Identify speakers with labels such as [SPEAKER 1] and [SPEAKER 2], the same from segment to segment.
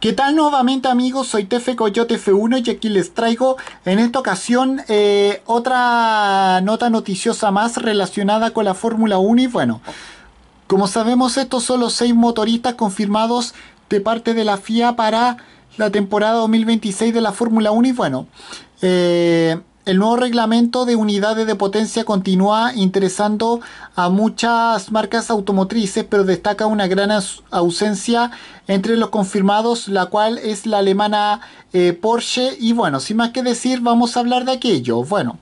[SPEAKER 1] ¿Qué tal nuevamente amigos? Soy Tefe Coyote F1 y aquí les traigo en esta ocasión eh, otra nota noticiosa más relacionada con la Fórmula 1 y bueno, como sabemos estos son los seis motoristas confirmados de parte de la FIA para la temporada 2026 de la Fórmula 1 y bueno, eh, el nuevo reglamento de unidades de potencia continúa interesando a muchas marcas automotrices, pero destaca una gran ausencia entre los confirmados, la cual es la alemana eh, Porsche. Y bueno, sin más que decir, vamos a hablar de aquello. Bueno.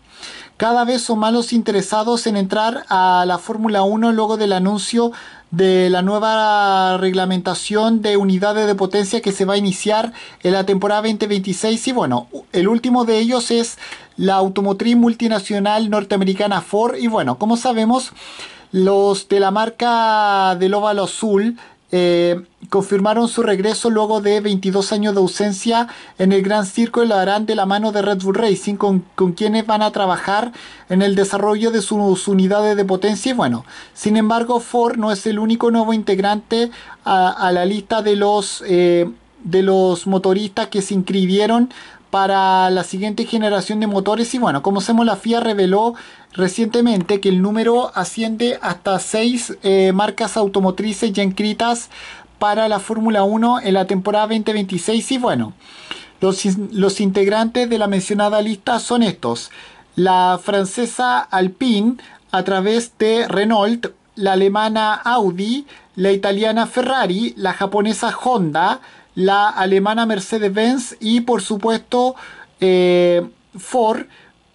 [SPEAKER 1] Cada vez son más los interesados en entrar a la Fórmula 1 luego del anuncio de la nueva reglamentación de unidades de potencia que se va a iniciar en la temporada 2026 y bueno, el último de ellos es la automotriz multinacional norteamericana Ford. Y bueno, como sabemos, los de la marca del óvalo azul eh, confirmaron su regreso luego de 22 años de ausencia en el Gran Circo y lo harán de la mano de Red Bull Racing, con, quienes van a trabajar en el desarrollo de sus unidades de potencia. Y bueno, sin embargo, Ford no es el único nuevo integrante a, la lista de los, eh, de los motoristas que se inscribieron para la siguiente generación de motores y bueno, como sabemos la FIA reveló recientemente que el número asciende hasta 6 eh, marcas automotrices ya inscritas para la Fórmula 1 en la temporada 2026 y bueno, los, los integrantes de la mencionada lista son estos, la francesa Alpine a través de Renault, la alemana Audi, la italiana Ferrari, la japonesa Honda, la alemana Mercedes-Benz y por supuesto eh, Ford,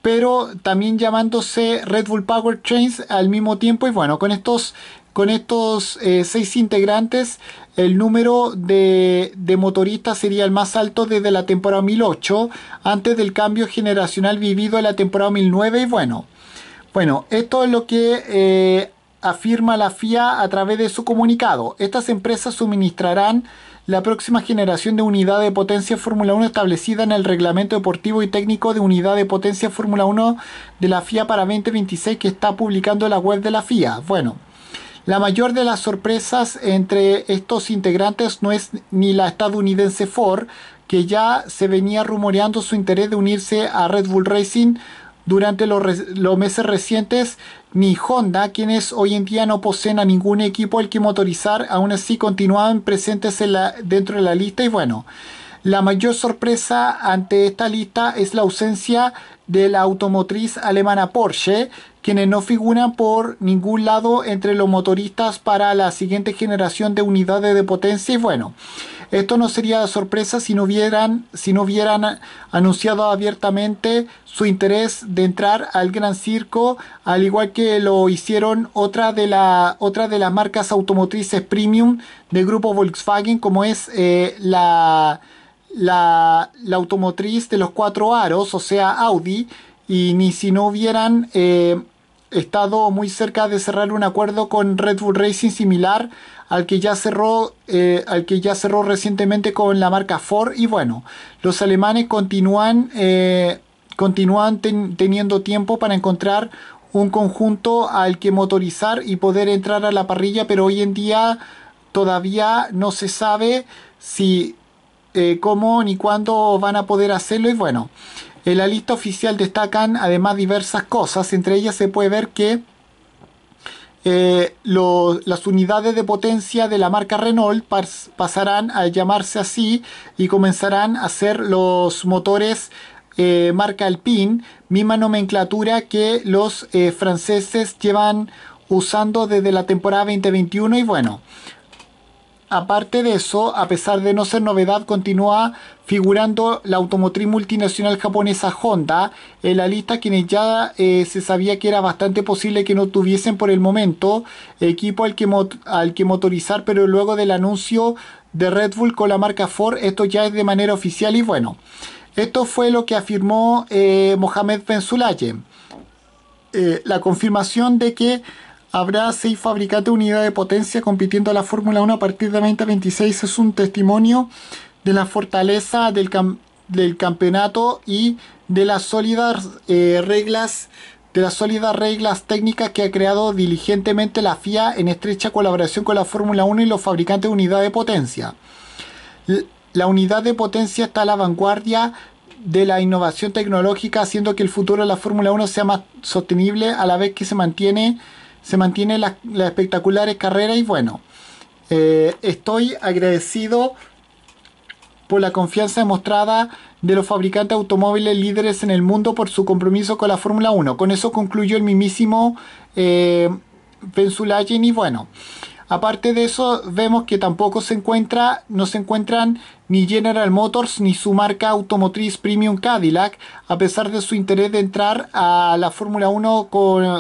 [SPEAKER 1] pero también llamándose Red Bull Power Trains al mismo tiempo. Y bueno, con estos, con estos eh, seis integrantes, el número de, motoristas sería el más alto desde la temporada 2008, antes del cambio generacional vivido en la temporada 2009. Y bueno, bueno esto es lo que... Eh, afirma la FIA a través de su comunicado. Estas empresas suministrarán la próxima generación de unidad de potencia Fórmula 1 establecida en el reglamento deportivo y técnico de unidad de potencia Fórmula 1 de la FIA para 2026 que está publicando la web de la FIA. Bueno, la mayor de las sorpresas entre estos integrantes no es ni la estadounidense Ford, que ya se venía rumoreando su interés de unirse a Red Bull Racing durante los, meses recientes ni Honda, quienes hoy en día no poseen a ningún equipo al que motorizar, aún así continuaban presentes en dentro de la lista. Y bueno, la mayor sorpresa ante esta lista es la ausencia de la automotriz alemana Porsche, quienes no figuran por ningún lado entre los motoristas para la siguiente generación de unidades de potencia. Y bueno, esto no sería sorpresa si no hubieran, si no anunciado abiertamente su interés de entrar al gran circo, al igual que lo hicieron otra de, la, otra de las marcas automotrices premium del grupo Volkswagen, como es eh, la, la, automotriz de los cuatro aros, o sea, Audi, y ni si no hubieran... Eh, estado muy cerca de cerrar un acuerdo con Red Bull Racing similar al que ya cerró, eh, al que ya cerró recientemente con la marca Ford. Y bueno, los alemanes continúan, eh, continúan teniendo tiempo para encontrar un conjunto al que motorizar y poder entrar a la parrilla, pero hoy en día todavía no se sabe si, eh, cómo ni cuándo van a poder hacerlo. Y bueno. En la lista oficial destacan además diversas cosas, entre ellas se puede ver que eh, las unidades de potencia de la marca Renault pasarán a llamarse así y comenzarán a ser los motores eh, marca Alpine, misma nomenclatura que los eh, franceses llevan usando desde la temporada 2021 y bueno, Aparte de eso, a pesar de no ser novedad, continúa figurando la automotriz multinacional japonesa Honda en la lista quienes ya eh, se sabía que era bastante posible que no tuviesen por el momento equipo al que, motorizar, pero luego del anuncio de Red Bull con la marca Ford, esto ya es de manera oficial y bueno, esto fue lo que afirmó eh, Mohamed Ben eh, la confirmación de que Habrá seis fabricantes de unidad de potencia compitiendo a la Fórmula 1 a partir de 2026. Es un testimonio de la fortaleza del, campeonato y de las sólidas eh, reglas de las sólidas reglas técnicas que ha creado diligentemente la FIA en estrecha colaboración con la Fórmula 1 y los fabricantes de unidad de potencia. La unidad de potencia está a la vanguardia de la innovación tecnológica, haciendo que el futuro de la Fórmula 1 sea más sostenible a la vez que se mantiene se mantiene las la espectaculares carreras y bueno, eh, estoy agradecido por la confianza demostrada de los fabricantes de automóviles líderes en el mundo por su compromiso con la Fórmula 1. Con eso concluyo el mismísimo eh, y bueno, Aparte de eso, vemos que tampoco se encuentra, no se encuentran ni General Motors ni su marca automotriz Premium Cadillac, a pesar de su interés de entrar a la Fórmula 1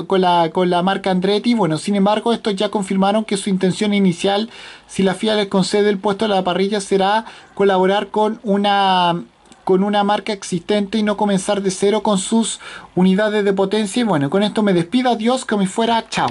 [SPEAKER 1] con, la, marca Andretti. Bueno, sin embargo, estos ya confirmaron que su intención inicial, si la FIA les concede el puesto a la parrilla, será colaborar con una con una marca existente y no comenzar de cero con sus unidades de potencia. Y bueno, con esto me despido. Adiós, que me fuera. Chao.